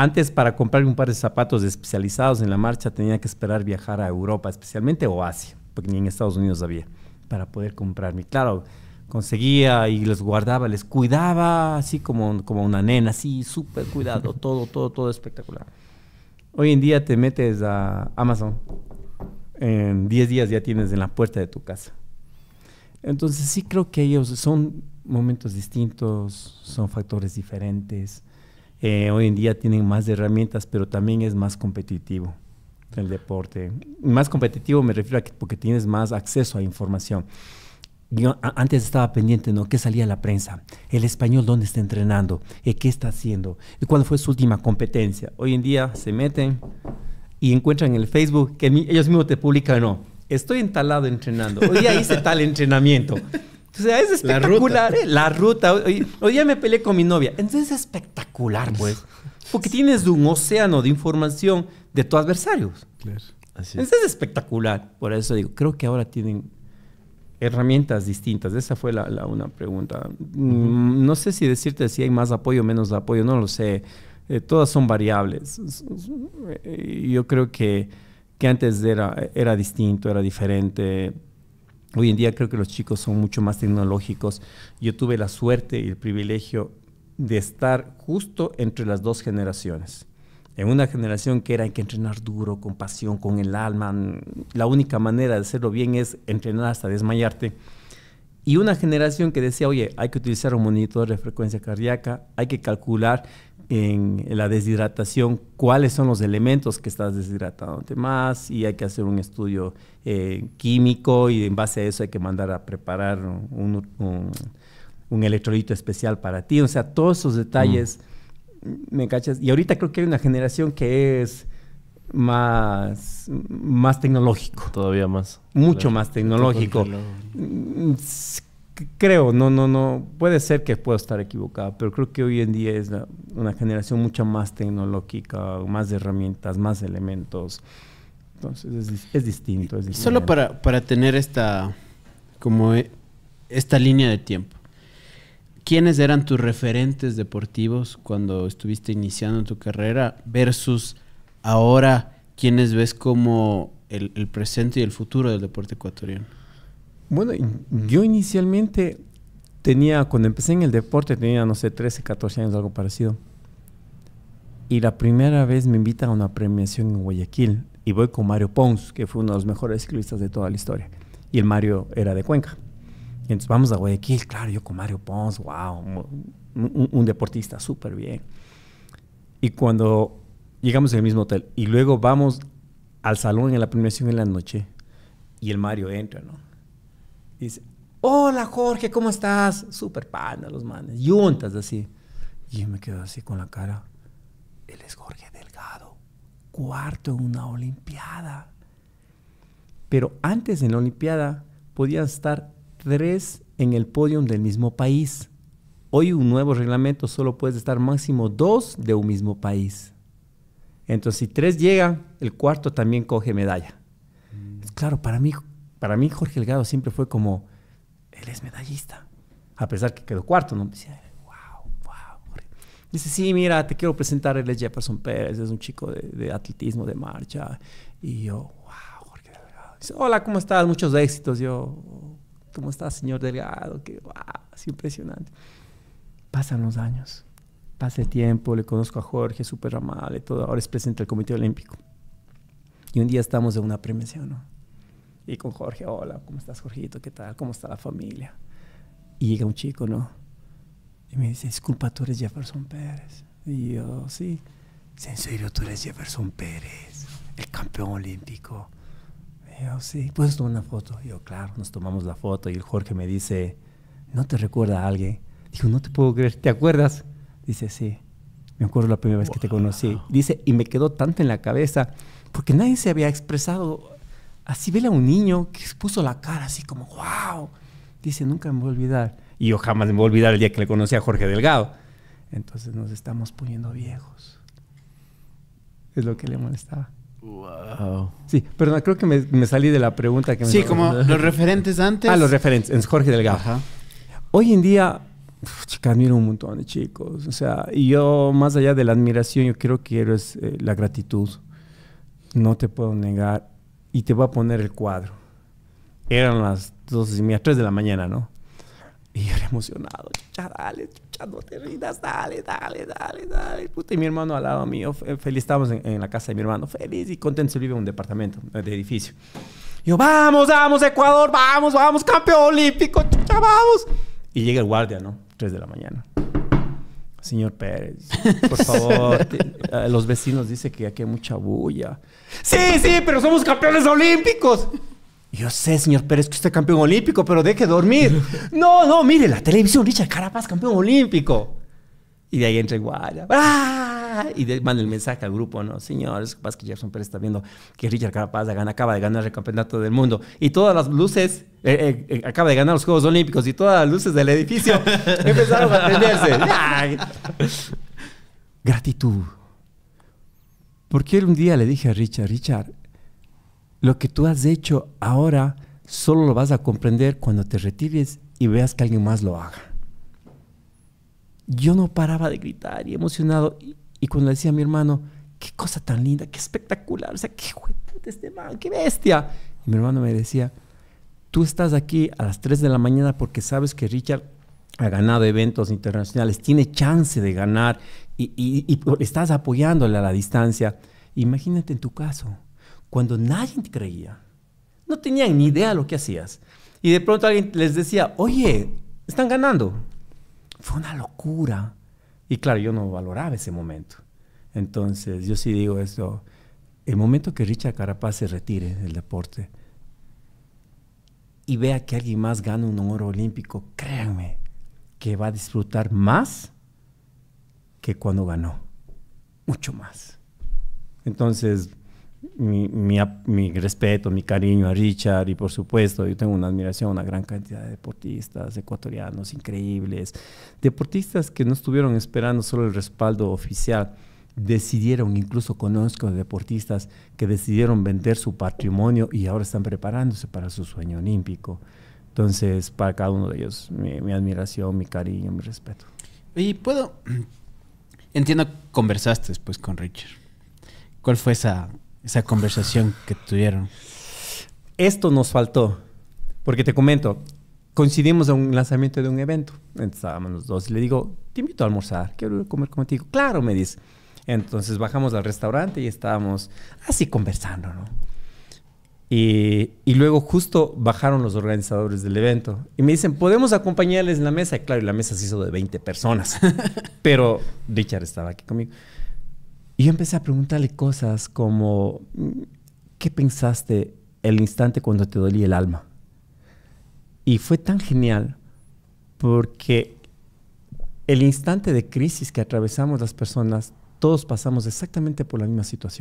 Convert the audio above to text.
Antes para comprar un par de zapatos especializados en la marcha tenía que esperar viajar a Europa especialmente o Asia, porque ni en Estados Unidos había, para poder comprarme. Claro, conseguía y los guardaba, les cuidaba así como, como una nena, así súper cuidado, todo, todo, todo espectacular. Hoy en día te metes a Amazon, en 10 días ya tienes en la puerta de tu casa. Entonces sí creo que ellos son momentos distintos, son factores diferentes eh, hoy en día tienen más herramientas, pero también es más competitivo el deporte. Más competitivo me refiero a que porque tienes más acceso a información. Yo antes estaba pendiente, ¿no? ¿Qué salía la prensa? ¿El español dónde está entrenando? Eh, ¿Qué está haciendo? ¿Y cuál fue su última competencia? Hoy en día se meten y encuentran en el Facebook que ellos mismos te publican, no, estoy entalado entrenando. Hoy día hice tal entrenamiento. O sea, es espectacular, la ruta. ¿eh? Hoy, ya me peleé con mi novia. Entonces es espectacular, pues. Porque tienes un océano de información de tu adversarios. es. Entonces es espectacular. Por eso digo, creo que ahora tienen herramientas distintas. Esa fue la, una pregunta. No sé si decirte si hay más apoyo o menos apoyo, no lo sé. Eh, todas son variables. Eh, yo creo que, que antes era, era distinto, era diferente Hoy en día creo que los chicos son mucho más tecnológicos. Yo tuve la suerte y el privilegio de estar justo entre las dos generaciones. En una generación que era hay que entrenar duro, con pasión, con el alma. La única manera de hacerlo bien es entrenar hasta desmayarte y una generación que decía, oye, hay que utilizar un monitor de frecuencia cardíaca, hay que calcular en la deshidratación cuáles son los elementos que estás deshidratando más y hay que hacer un estudio eh, químico y en base a eso hay que mandar a preparar un, un, electrolito especial para ti. O sea, todos esos detalles, mm. ¿me cachas? Y ahorita creo que hay una generación que es más, más tecnológico. Todavía más. Mucho más tecnológico. Mm, creo, no, no, no. Puede ser que puedo estar equivocado, pero creo que hoy en día es una generación mucho más tecnológica, más herramientas, más elementos. Entonces es, distinto, es Solo para, para tener esta, como e, esta línea de tiempo. ¿Quiénes eran tus referentes deportivos cuando estuviste iniciando tu carrera versus ahora quiénes ves como el, presente y el futuro del deporte ecuatoriano? Bueno, yo inicialmente tenía, cuando empecé en el deporte, tenía, no sé, 13, 14 años, algo parecido. Y la primera vez me invitan a una premiación en Guayaquil y voy con Mario Pons, que fue uno de los mejores ciclistas de toda la historia. Y el Mario era de Cuenca. entonces vamos a Guayaquil, claro, yo con Mario Pons, wow, un, un deportista súper bien. Y cuando llegamos en el mismo hotel y luego vamos al salón en la premiación en la noche y el Mario entra, ¿no? dice, hola Jorge, ¿cómo estás? Super panda los manes, juntas así. Y yo me quedo así con la cara, él es Jorge Delgado, cuarto en una olimpiada. Pero antes en la olimpiada podían estar tres en el podio del mismo país. Hoy un nuevo reglamento solo puedes estar máximo dos de un mismo país. Entonces, si tres llega, el cuarto también coge medalla. Mm. Claro, para mí, para mí Jorge Delgado siempre fue como, él es medallista. A pesar que quedó cuarto, ¿no? Decía, wow, wow. Dice, sí, mira, te quiero presentar, él es Jefferson Pérez, es un chico de, atletismo, de marcha. Y yo, wow, Jorge Delgado. Dice, hola, ¿cómo estás? Muchos éxitos. Yo, ¿cómo estás, señor Delgado? Que, wow, es impresionante. Pasan los años. Pasa el tiempo, le conozco a Jorge, súper amable, todo. Ahora es presidente del Comité Olímpico. Y un día estamos en una premiación, Y con Jorge, hola, ¿cómo estás, Jorgito? ¿Qué tal? ¿Cómo está la familia? Y llega un chico, ¿no? Y me dice, disculpa, tú eres Jefferson Pérez. Y yo, sí. ¿En serio tú eres Jefferson Pérez, el campeón olímpico? Y yo, sí. ¿Puedes tomar una foto? Y yo, claro, nos tomamos la foto. Y el Jorge me dice, ¿no te recuerda a alguien? Dijo, no te puedo creer, ¿te acuerdas? Dice, sí, me acuerdo la primera vez que te conocí. Dice, y me quedó tanto en la cabeza, porque nadie se había expresado así. Vele a un niño que puso la cara así como, wow. Dice, nunca me voy a olvidar. Y yo jamás me voy a olvidar el día que le conocí a Jorge Delgado. Entonces nos estamos poniendo viejos. Es lo que le molestaba. Wow. Sí, perdón, creo que me, salí de la pregunta que me Sí, como los referentes antes. Ah, los referentes, Jorge Delgado. Ajá. Hoy en día que admiro un montón de chicos. O sea, y yo, más allá de la admiración, yo creo que quiero es eh, la gratitud. No te puedo negar. Y te voy a poner el cuadro. Eran las dos y media, tres de la mañana, ¿no? Y yo era emocionado. Chucha, dale, chucha, no te rindas, dale, dale, dale, dale. Puta, y mi hermano al lado mío, feliz, estábamos en, la casa de mi hermano, feliz y contento, se vive en un departamento, eh, de edificio. Y yo, vamos, vamos, Ecuador, vamos, vamos, campeón olímpico, chucha, vamos. Y llega el guardia, ¿no? 3 de la mañana. Señor Pérez, por favor, los vecinos dicen que aquí hay mucha bulla. Sí, sí, pero somos campeones olímpicos. Yo sé, señor Pérez, que usted es campeón olímpico, pero deje dormir. no, no, mire, la televisión, Richard Carapaz, campeón olímpico. Y de ahí entra igual. ¡Ah! Y manda el mensaje al grupo, ¿no? Señores, capaz que Jackson Pérez está viendo que Richard Carapaz acaba de ganar el campeonato del mundo. Y todas las luces, eh, eh, eh, acaba de ganar los Juegos Olímpicos y todas las luces del edificio empezaron a prenderse. Gratitud. Porque un día le dije a Richard, Richard, lo que tú has hecho ahora solo lo vas a comprender cuando te retires y veas que alguien más lo haga yo no paraba de gritar y emocionado. Y, cuando le decía a mi hermano, qué cosa tan linda, qué espectacular, o sea, qué de este man, qué bestia. Y mi hermano me decía, tú estás aquí a las 3 de la mañana porque sabes que Richard ha ganado eventos internacionales, tiene chance de ganar y, estás apoyándole a la distancia. Imagínate en tu caso, cuando nadie te creía, no tenían ni idea lo que hacías. Y de pronto alguien les decía, oye, están ganando. Fue una locura. Y claro, yo no valoraba ese momento. Entonces, yo sí digo esto, el momento que Richard Carapaz se retire del deporte y vea que alguien más gana un honor olímpico, créanme que va a disfrutar más que cuando ganó, mucho más. Entonces, mi, respeto, mi cariño a Richard y por supuesto yo tengo una admiración a una gran cantidad de deportistas ecuatorianos increíbles, deportistas que no estuvieron esperando solo el respaldo oficial, decidieron, incluso conozco deportistas que decidieron vender su patrimonio y ahora están preparándose para su sueño olímpico. Entonces, para cada uno de ellos, mi, mi admiración, mi cariño, mi respeto. Y puedo, entiendo, conversaste después con Richard. ¿Cuál fue esa esa conversación que tuvieron. Esto nos faltó, porque te comento, coincidimos en un lanzamiento de un evento. estábamos los dos y le digo, te invito a almorzar, quiero comer contigo. Claro, me dice. Entonces bajamos al restaurante y estábamos así conversando, ¿no? Y, y, luego justo bajaron los organizadores del evento y me dicen, ¿podemos acompañarles en la mesa? Y claro, la mesa se hizo de 20 personas, pero Richard estaba aquí conmigo. Y yo empecé a preguntarle cosas como, mm, ¿qué pensaste el instante cuando te dolía el alma? Y fue tan genial porque el instante de crisis que atravesamos las personas, todos pasamos exactamente por la misma situación.